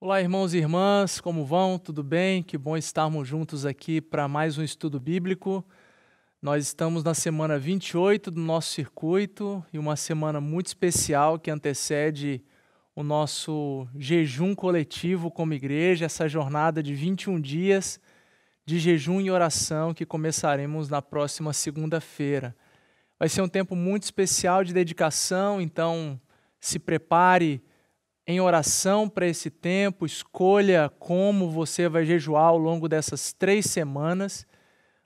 Olá, irmãos e irmãs, como vão? Tudo bem? Que bom estarmos juntos aqui para mais um estudo bíblico. Nós estamos na semana 28 do nosso circuito e uma semana muito especial que antecede o nosso jejum coletivo como igreja, essa jornada de 21 dias de jejum e oração que começaremos na próxima segunda-feira. Vai ser um tempo muito especial de dedicação, então se prepare em oração para esse tempo, escolha como você vai jejuar ao longo dessas três semanas.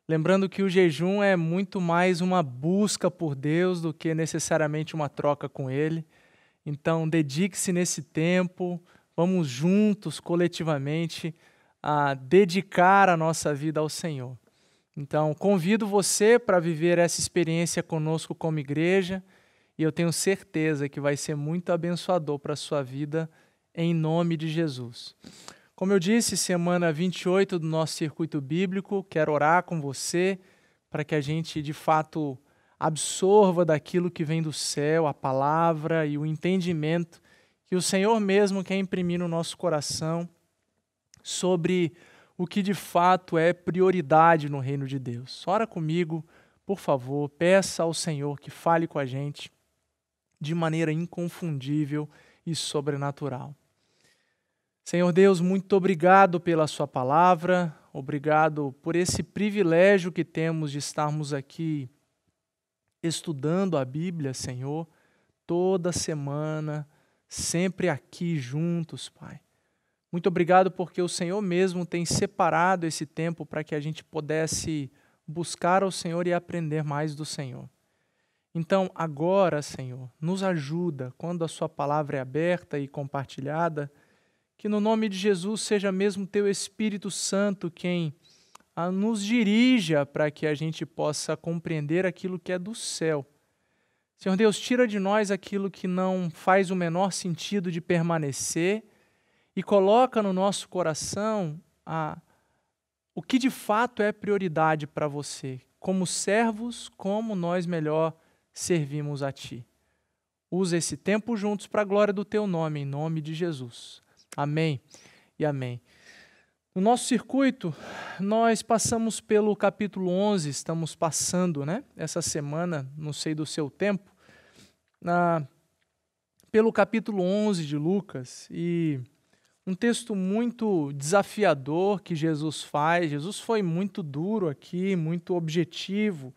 Lembrando que o jejum é muito mais uma busca por Deus do que necessariamente uma troca com Ele. Então, dedique-se nesse tempo, vamos juntos, coletivamente, a dedicar a nossa vida ao Senhor. Então, convido você para viver essa experiência conosco como igreja. E eu tenho certeza que vai ser muito abençoador para a sua vida, em nome de Jesus. Como eu disse, semana 28 do nosso circuito bíblico, quero orar com você para que a gente de fato absorva daquilo que vem do céu, a palavra e o entendimento que o Senhor mesmo quer imprimir no nosso coração sobre o que de fato é prioridade no reino de Deus. Ora comigo, por favor, peça ao Senhor que fale com a gente de maneira inconfundível e sobrenatural. Senhor Deus, muito obrigado pela Sua palavra, obrigado por esse privilégio que temos de estarmos aqui estudando a Bíblia, Senhor, toda semana, sempre aqui juntos, Pai. Muito obrigado porque o Senhor mesmo tem separado esse tempo para que a gente pudesse buscar ao Senhor e aprender mais do Senhor. Então, agora, Senhor, nos ajuda quando a Sua palavra é aberta e compartilhada, que no nome de Jesus seja mesmo Teu Espírito Santo quem ah, nos dirija para que a gente possa compreender aquilo que é do céu. Senhor Deus, tira de nós aquilo que não faz o menor sentido de permanecer e coloca no nosso coração a, ah, o que de fato é prioridade para você, como servos, como nós melhor servimos a Ti. Usa esse tempo juntos para a glória do Teu nome, em nome de Jesus. Amém e amém. No nosso circuito, nós passamos pelo capítulo 11, estamos passando, né? Essa semana, não sei do seu tempo, na, pelo capítulo 11 de Lucas e um texto muito desafiador que Jesus faz. Jesus foi muito duro aqui, muito objetivo,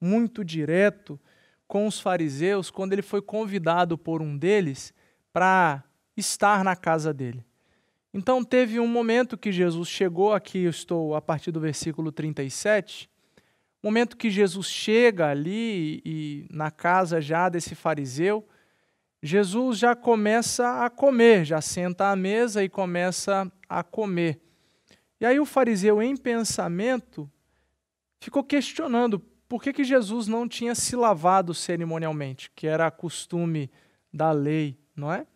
muito direto, com os fariseus quando ele foi convidado por um deles para estar na casa dele. Então teve um momento que Jesus chegou, aqui eu estou a partir do versículo 37, momento que Jesus chega ali e na casa já desse fariseu, Jesus já começa a comer, já senta à mesa e começa a comer. E aí o fariseu em pensamento ficou questionando por que, que Jesus não tinha se lavado cerimonialmente, que era costume da lei, não é?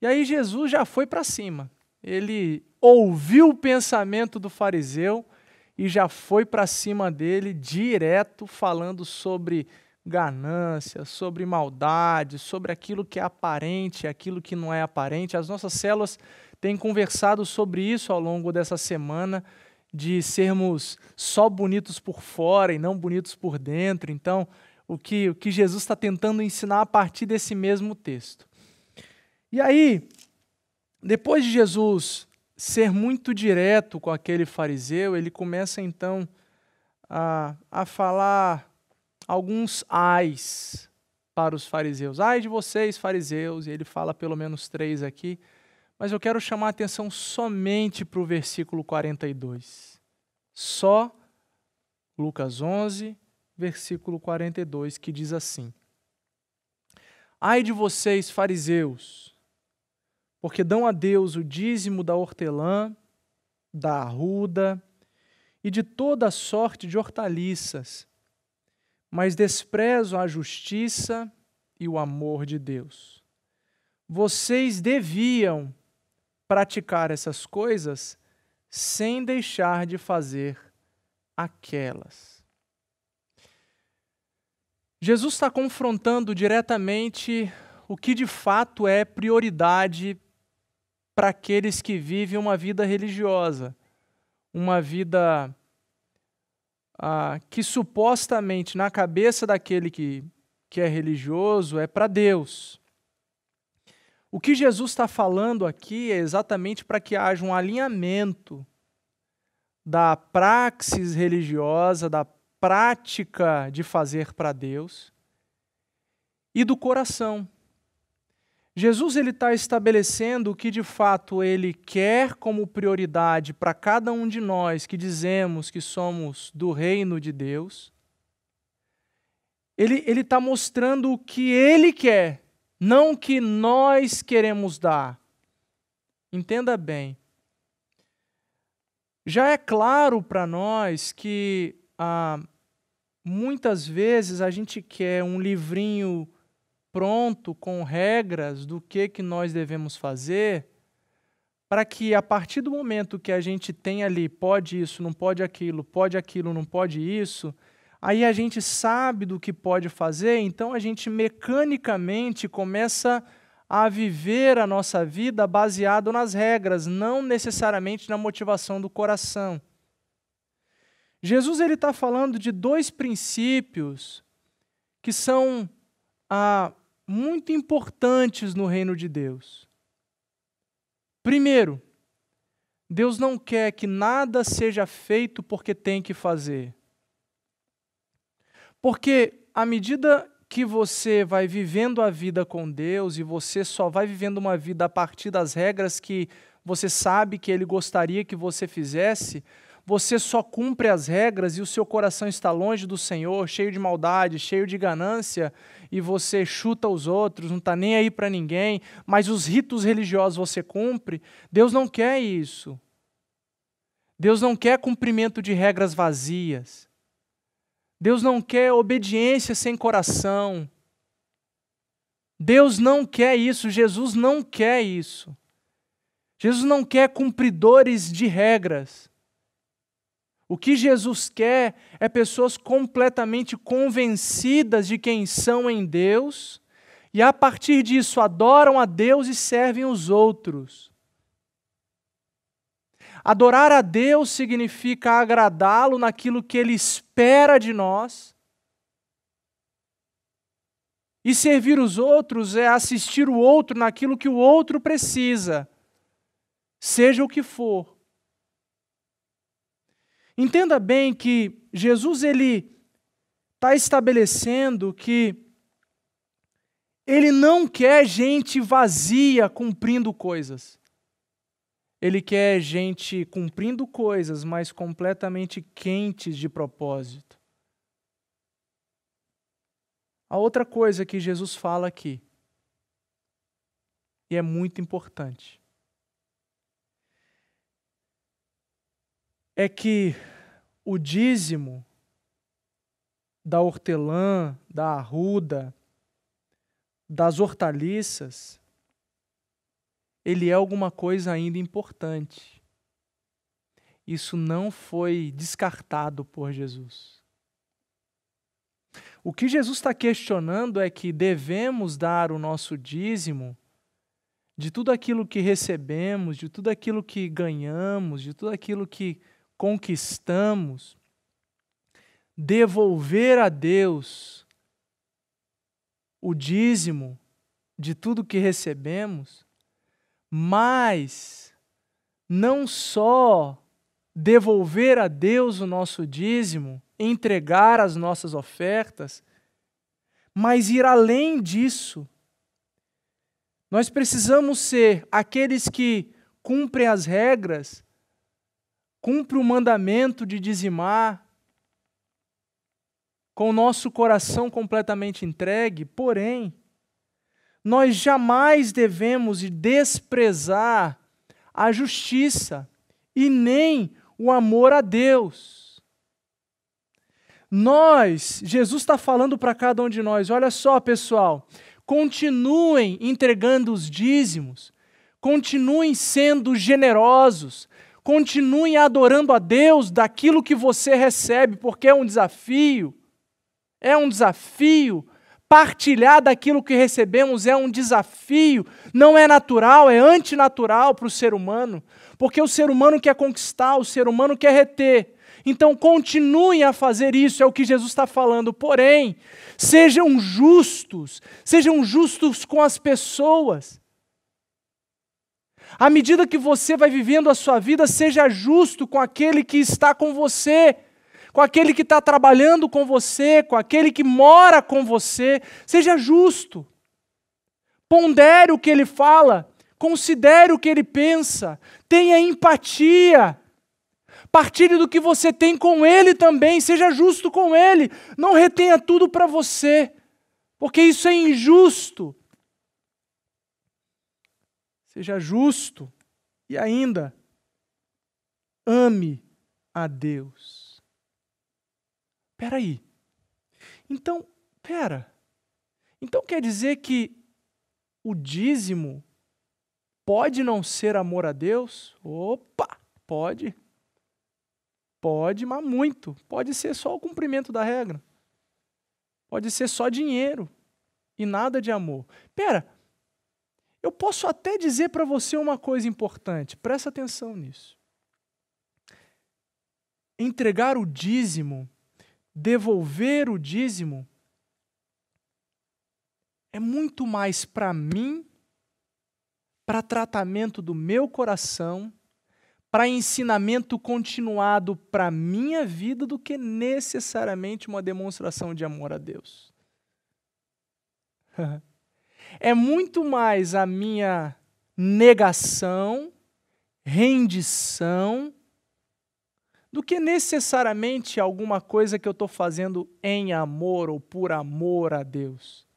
E aí Jesus já foi para cima. Ele ouviu o pensamento do fariseu e já foi para cima dele direto falando sobre ganância, sobre maldade, sobre aquilo que é aparente, aquilo que não é aparente. As nossas células têm conversado sobre isso ao longo dessa semana de sermos só bonitos por fora e não bonitos por dentro. Então, o que, o que Jesus está tentando ensinar a partir desse mesmo texto. E aí, depois de Jesus ser muito direto com aquele fariseu, ele começa então a, a falar alguns ais para os fariseus. Ai de vocês, fariseus, e ele fala pelo menos três aqui. Mas eu quero chamar a atenção somente para o versículo 42. Só Lucas 11, versículo 42, que diz assim: Ai de vocês, fariseus, porque dão a Deus o dízimo da hortelã, da arruda e de toda sorte de hortaliças, mas desprezam a justiça e o amor de Deus. Vocês deviam praticar essas coisas sem deixar de fazer aquelas. Jesus está confrontando diretamente o que de fato é prioridade para aqueles que vivem uma vida religiosa, uma vida ah, que supostamente na cabeça daquele que, que é religioso é para Deus. O que Jesus está falando aqui é exatamente para que haja um alinhamento da praxis religiosa, da prática de fazer para Deus e do coração. Jesus ele está estabelecendo o que de fato ele quer como prioridade para cada um de nós que dizemos que somos do reino de Deus. Ele está mostrando o que ele quer não o que nós queremos dar. Entenda bem. Já é claro para nós que ah, muitas vezes a gente quer um livrinho pronto com regras do que, que nós devemos fazer, para que a partir do momento que a gente tem ali, pode isso, não pode aquilo, pode aquilo, não pode isso, Aí a gente sabe do que pode fazer, então a gente mecanicamente começa a viver a nossa vida baseado nas regras, não necessariamente na motivação do coração. Jesus ele está falando de dois princípios que são ah, muito importantes no reino de Deus. Primeiro, Deus não quer que nada seja feito porque tem que fazer. Porque à medida que você vai vivendo a vida com Deus e você só vai vivendo uma vida a partir das regras que você sabe que Ele gostaria que você fizesse, você só cumpre as regras e o seu coração está longe do Senhor, cheio de maldade, cheio de ganância, e você chuta os outros, não está nem aí para ninguém, mas os ritos religiosos você cumpre, Deus não quer isso. Deus não quer cumprimento de regras vazias. Deus não quer obediência sem coração. Deus não quer isso, Jesus não quer isso. Jesus não quer cumpridores de regras. O que Jesus quer é pessoas completamente convencidas de quem são em Deus e, a partir disso, adoram a Deus e servem os outros. Adorar a Deus significa agradá-lo naquilo que ele espera de nós. E servir os outros é assistir o outro naquilo que o outro precisa, seja o que for. Entenda bem que Jesus ele está estabelecendo que ele não quer gente vazia cumprindo coisas. Ele quer gente cumprindo coisas, mas completamente quentes de propósito. A outra coisa que Jesus fala aqui, e é muito importante, é que o dízimo da hortelã, da arruda, das hortaliças, ele é alguma coisa ainda importante. Isso não foi descartado por Jesus. O que Jesus está questionando é que devemos dar o nosso dízimo de tudo aquilo que recebemos, de tudo aquilo que ganhamos, de tudo aquilo que conquistamos, devolver a Deus o dízimo de tudo que recebemos, mas não só devolver a Deus o nosso dízimo, entregar as nossas ofertas, mas ir além disso. Nós precisamos ser aqueles que cumprem as regras, cumprem o mandamento de dizimar, com o nosso coração completamente entregue, porém, nós jamais devemos desprezar a justiça e nem o amor a Deus. Nós, Jesus está falando para cada um de nós: olha só, pessoal, continuem entregando os dízimos, continuem sendo generosos, continuem adorando a Deus daquilo que você recebe, porque é um desafio. É um desafio Partilhar daquilo que recebemos é um desafio, não é natural, é antinatural para o ser humano, porque o ser humano quer conquistar, o ser humano quer reter. Então continuem a fazer isso, é o que Jesus está falando. Porém, sejam justos, sejam justos com as pessoas. À medida que você vai vivendo a sua vida, seja justo com aquele que está com você com aquele que está trabalhando com você, com aquele que mora com você. Seja justo. Pondere o que ele fala, considere o que ele pensa, tenha empatia. Partilhe do que você tem com ele também, seja justo com ele, não retenha tudo para você, porque isso é injusto. Seja justo e ainda ame a Deus. Peraí. Então, pera. Então quer dizer que o dízimo pode não ser amor a Deus? Opa, pode. Pode, mas muito. Pode ser só o cumprimento da regra. Pode ser só dinheiro e nada de amor. Pera, eu posso até dizer para você uma coisa importante, presta atenção nisso. Entregar o dízimo devolver o dízimo é muito mais para mim, para tratamento do meu coração, para ensinamento continuado para minha vida do que necessariamente uma demonstração de amor a Deus. é muito mais a minha negação, rendição, do que necessariamente alguma coisa que eu estou fazendo em amor ou por amor a Deus.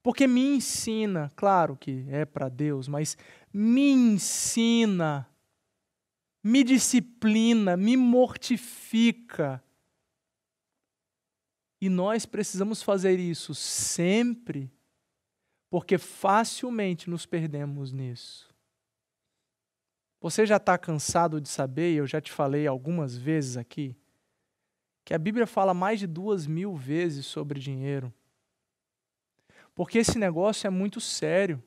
Porque me ensina, claro que é para Deus, mas me ensina, me disciplina, me mortifica. E nós precisamos fazer isso sempre, porque facilmente nos perdemos nisso. Você já está cansado de saber, e eu já te falei algumas vezes aqui, que a Bíblia fala mais de duas mil vezes sobre dinheiro. Porque esse negócio é muito sério.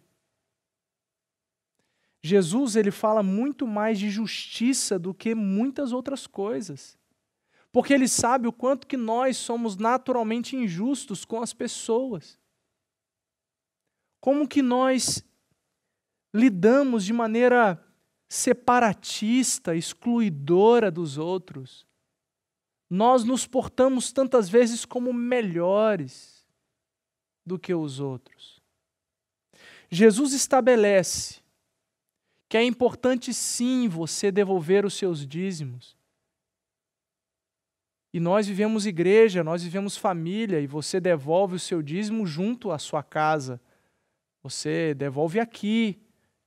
Jesus ele fala muito mais de justiça do que muitas outras coisas. Porque ele sabe o quanto que nós somos naturalmente injustos com as pessoas. Como que nós lidamos de maneira separatista, excluidora dos outros. Nós nos portamos tantas vezes como melhores do que os outros. Jesus estabelece que é importante sim você devolver os seus dízimos. E nós vivemos igreja, nós vivemos família, e você devolve o seu dízimo junto à sua casa. Você devolve aqui,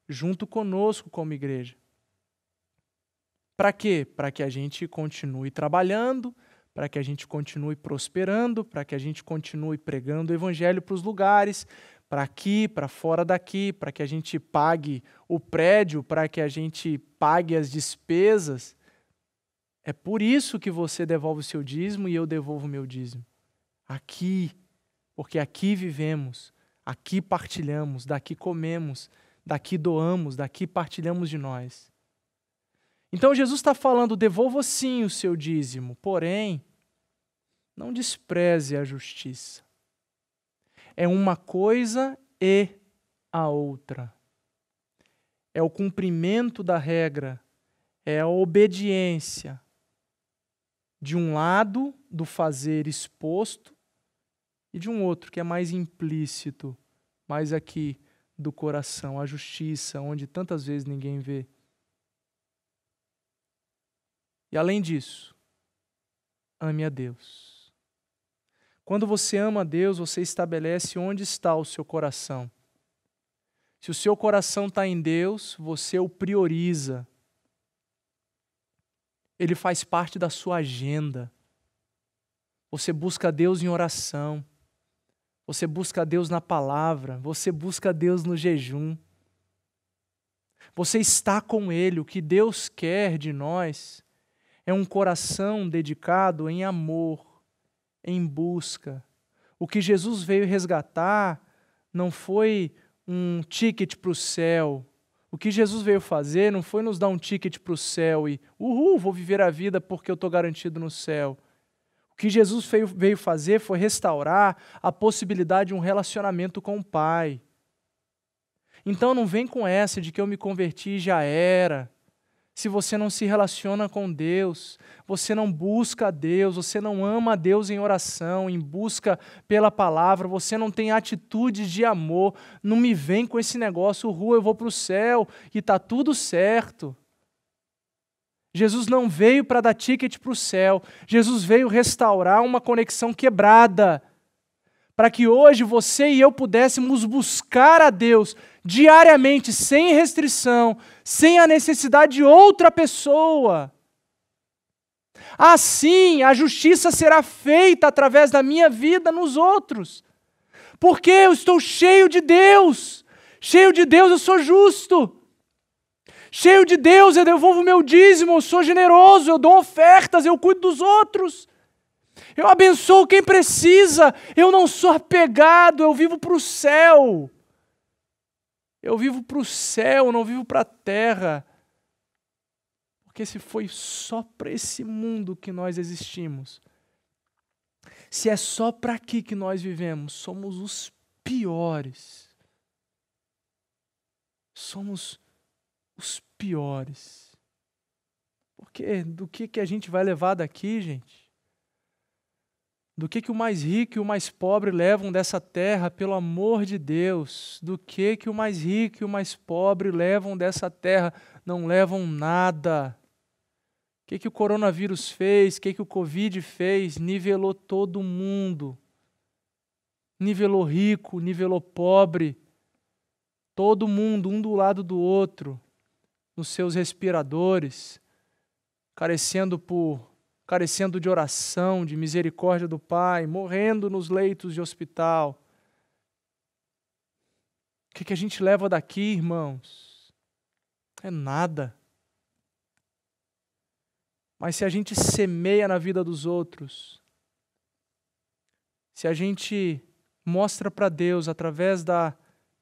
junto conosco como igreja. Para quê? Para que a gente continue trabalhando, para que a gente continue prosperando, para que a gente continue pregando o evangelho para os lugares, para aqui, para fora daqui, para que a gente pague o prédio, para que a gente pague as despesas. É por isso que você devolve o seu dízimo e eu devolvo o meu dízimo. Aqui, porque aqui vivemos, aqui partilhamos, daqui comemos, daqui doamos, daqui partilhamos de nós. Então Jesus está falando: devolva sim o seu dízimo, porém, não despreze a justiça. É uma coisa e a outra. É o cumprimento da regra, é a obediência. De um lado, do fazer exposto, e de um outro, que é mais implícito, mais aqui do coração, a justiça, onde tantas vezes ninguém vê. E além disso, ame a Deus. Quando você ama a Deus, você estabelece onde está o seu coração. Se o seu coração está em Deus, você o prioriza. Ele faz parte da sua agenda. Você busca Deus em oração. Você busca a Deus na palavra, você busca a Deus no jejum. Você está com Ele. O que Deus quer de nós é um coração dedicado em amor, em busca. O que Jesus veio resgatar não foi um ticket para o céu. O que Jesus veio fazer não foi nos dar um ticket para o céu e, uhul, vou viver a vida porque eu estou garantido no céu. O que Jesus veio fazer foi restaurar a possibilidade de um relacionamento com o Pai. Então não vem com essa de que eu me converti e já era. Se você não se relaciona com Deus, você não busca a Deus, você não ama a Deus em oração, em busca pela palavra, você não tem atitudes de amor, não me vem com esse negócio, rua, eu vou para o céu e tá tudo certo. Jesus não veio para dar ticket para o céu. Jesus veio restaurar uma conexão quebrada. Para que hoje você e eu pudéssemos buscar a Deus diariamente, sem restrição, sem a necessidade de outra pessoa. Assim a justiça será feita através da minha vida nos outros. Porque eu estou cheio de Deus. Cheio de Deus, eu sou justo cheio de Deus, eu devolvo meu dízimo, eu sou generoso, eu dou ofertas, eu cuido dos outros. Eu abençoo quem precisa, eu não sou apegado, eu vivo para o céu. Eu vivo para o céu, não vivo para a terra. Porque se foi só para esse mundo que nós existimos, se é só para aqui que nós vivemos, somos os piores. Somos os piores. Porque do que, que a gente vai levar daqui, gente? Do que, que o mais rico e o mais pobre levam dessa terra, pelo amor de Deus? Do que, que o mais rico e o mais pobre levam dessa terra? Não levam nada. O que, que o coronavírus fez? O que, que o Covid fez? Nivelou todo mundo. Nivelou rico, nivelou pobre. Todo mundo, um do lado do outro nos seus respiradores, carecendo por carecendo de oração, de misericórdia do Pai, morrendo nos leitos de hospital. O que, que a gente leva daqui, irmãos? É nada. Mas se a gente semeia na vida dos outros, se a gente mostra para Deus através da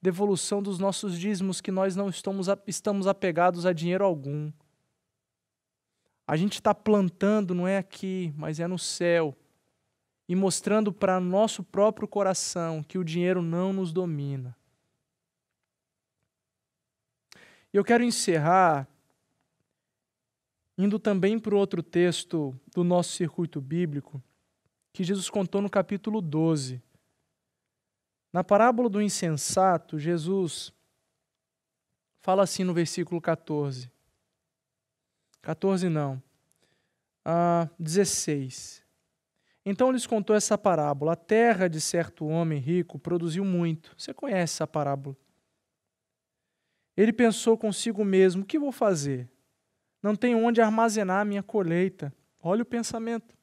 devolução dos nossos dízimos, que nós não estamos, estamos apegados a dinheiro algum. A gente está plantando, não é aqui, mas é no céu, e mostrando para nosso próprio coração que o dinheiro não nos domina. E eu quero encerrar indo também para outro texto do nosso circuito bíblico, que Jesus contou no capítulo 12 na parábola do insensato, Jesus fala assim no versículo 14. 14 não. Ah, 16. Então lhes contou essa parábola. A terra de certo homem rico produziu muito. Você conhece essa parábola. Ele pensou consigo mesmo: o que vou fazer? Não tenho onde armazenar a minha colheita. Olha o pensamento.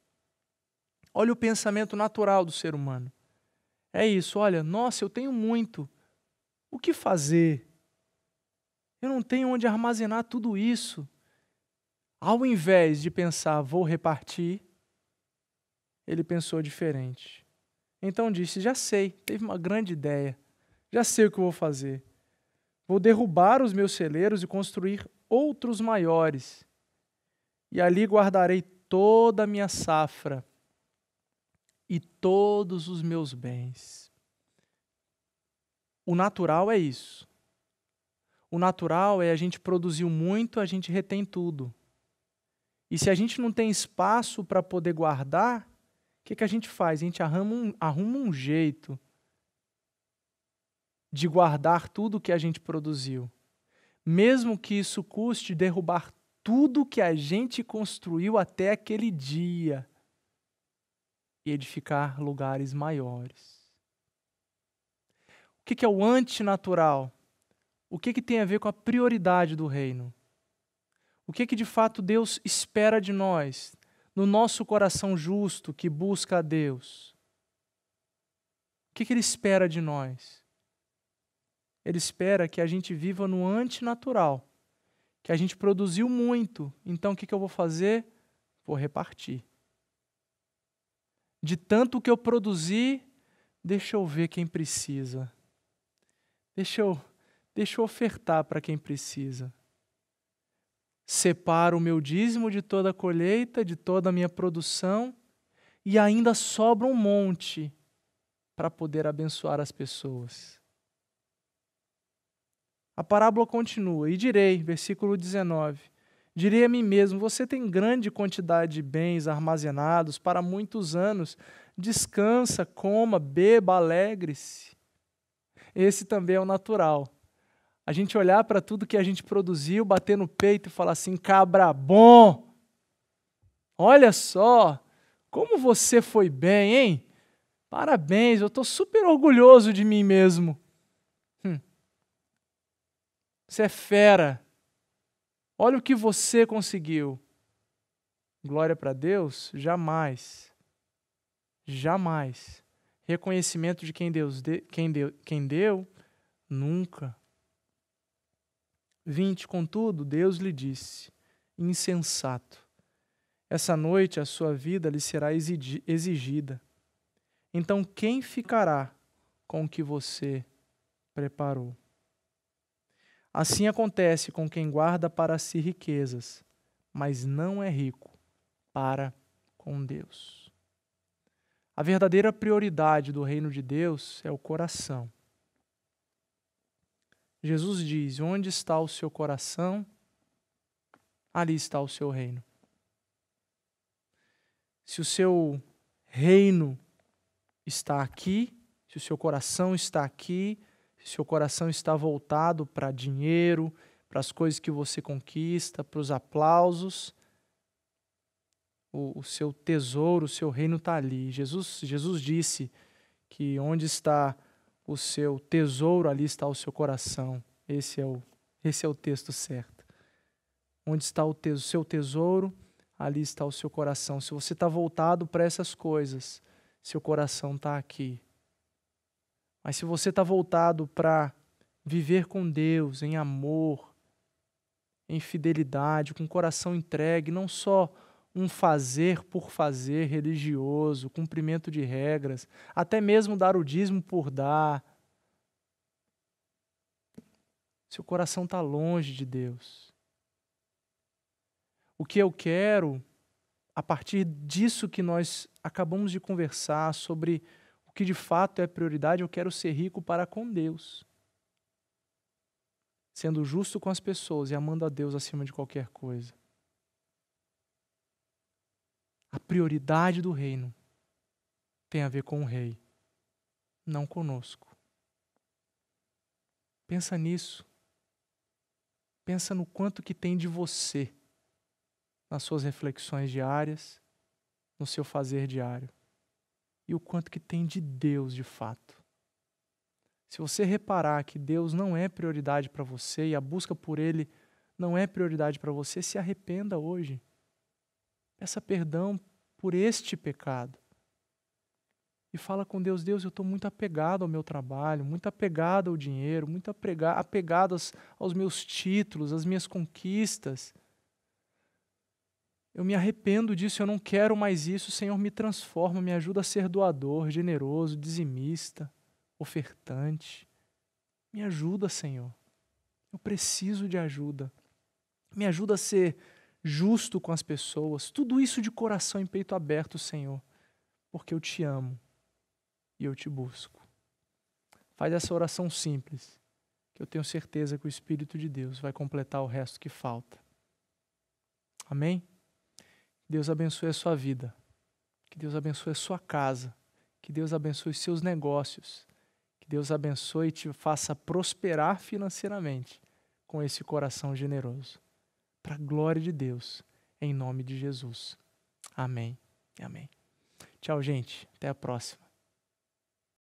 Olha o pensamento natural do ser humano. É isso, olha, nossa, eu tenho muito. O que fazer? Eu não tenho onde armazenar tudo isso. Ao invés de pensar, vou repartir, ele pensou diferente. Então disse: já sei, teve uma grande ideia. Já sei o que vou fazer. Vou derrubar os meus celeiros e construir outros maiores. E ali guardarei toda a minha safra e todos os meus bens. O natural é isso. O natural é a gente produziu muito, a gente retém tudo. E se a gente não tem espaço para poder guardar, o que, que a gente faz? A gente arruma um, arruma um jeito de guardar tudo que a gente produziu. Mesmo que isso custe derrubar tudo que a gente construiu até aquele dia e edificar lugares maiores. O que, é o antinatural? O que, que tem a ver com a prioridade do reino? O que, que de fato Deus espera de nós, no nosso coração justo que busca a Deus? O que, que Ele espera de nós? Ele espera que a gente viva no antinatural, que a gente produziu muito, então o que, que eu vou fazer? Vou repartir. De tanto que eu produzi, deixa eu ver quem precisa. Deixa eu, deixa eu ofertar para quem precisa. Separo o meu dízimo de toda a colheita, de toda a minha produção, e ainda sobra um monte para poder abençoar as pessoas. A parábola continua, e direi, versículo 19: diria a mim mesmo: você tem grande quantidade de bens armazenados para muitos anos. Descansa, coma, beba, alegre-se. Esse também é o natural. A gente olhar para tudo que a gente produziu, bater no peito e falar assim: cabra bom! Olha só, como você foi bem, hein? Parabéns, eu estou super orgulhoso de mim mesmo. Hum. Você é fera. Olha o que você conseguiu. Glória para Deus? Jamais. Jamais. Reconhecimento de quem Deus de, quem deu, quem deu? Nunca. 20. Contudo, Deus lhe disse: insensato. Essa noite a sua vida lhe será exigida. Então, quem ficará com o que você preparou? Assim acontece com quem guarda para si riquezas, mas não é rico para com Deus. A verdadeira prioridade do reino de Deus é o coração. Jesus diz: Onde está o seu coração, ali está o seu reino. Se o seu reino está aqui, se o seu coração está aqui, seu coração está voltado para dinheiro, para as coisas que você conquista, para os aplausos, o, o, seu tesouro, o seu reino está ali. Jesus, Jesus disse que onde está o seu tesouro, ali está o seu coração. Esse é o, esse é o texto certo. Onde está o seu tesouro, ali está o seu coração. Se você está voltado para essas coisas, seu coração está aqui. Mas se você está voltado para viver com Deus em amor, em fidelidade, com o coração entregue, não só um fazer por fazer religioso, cumprimento de regras, até mesmo dar o dízimo por dar. Seu coração está longe de Deus. O que eu quero, a partir disso que nós acabamos de conversar sobre o que de fato é prioridade, eu quero ser rico para com Deus. Sendo justo com as pessoas e amando a Deus acima de qualquer coisa. A prioridade do reino tem a ver com o rei, não conosco. Pensa nisso. Pensa no quanto que tem de você nas suas reflexões diárias, no seu fazer diário e o quanto que tem de Deus de fato. Se você reparar que Deus não é prioridade para você e a busca por Ele não é prioridade para você, se arrependa hoje. Peça perdão por este pecado. E fala com Deus: Deus, eu estou muito apegado ao meu trabalho, muito apegado ao dinheiro, muito apegado aos meus títulos, às minhas conquistas. Eu me arrependo disso, eu não quero mais isso. Senhor, me transforma, me ajuda a ser doador, generoso, dizimista, ofertante. Me ajuda, Senhor. Eu preciso de ajuda. Me ajuda a ser justo com as pessoas. Tudo isso de coração e peito aberto, Senhor, porque eu te amo e eu te busco. Faz essa oração simples, que eu tenho certeza que o Espírito de Deus vai completar o resto que falta. Amém? Deus abençoe a sua vida. Que Deus abençoe a sua casa. Que Deus abençoe os seus negócios. Que Deus abençoe e te faça prosperar financeiramente com esse coração generoso. Para a glória de Deus, em nome de Jesus. Amém e amém. Tchau, gente. Até a próxima.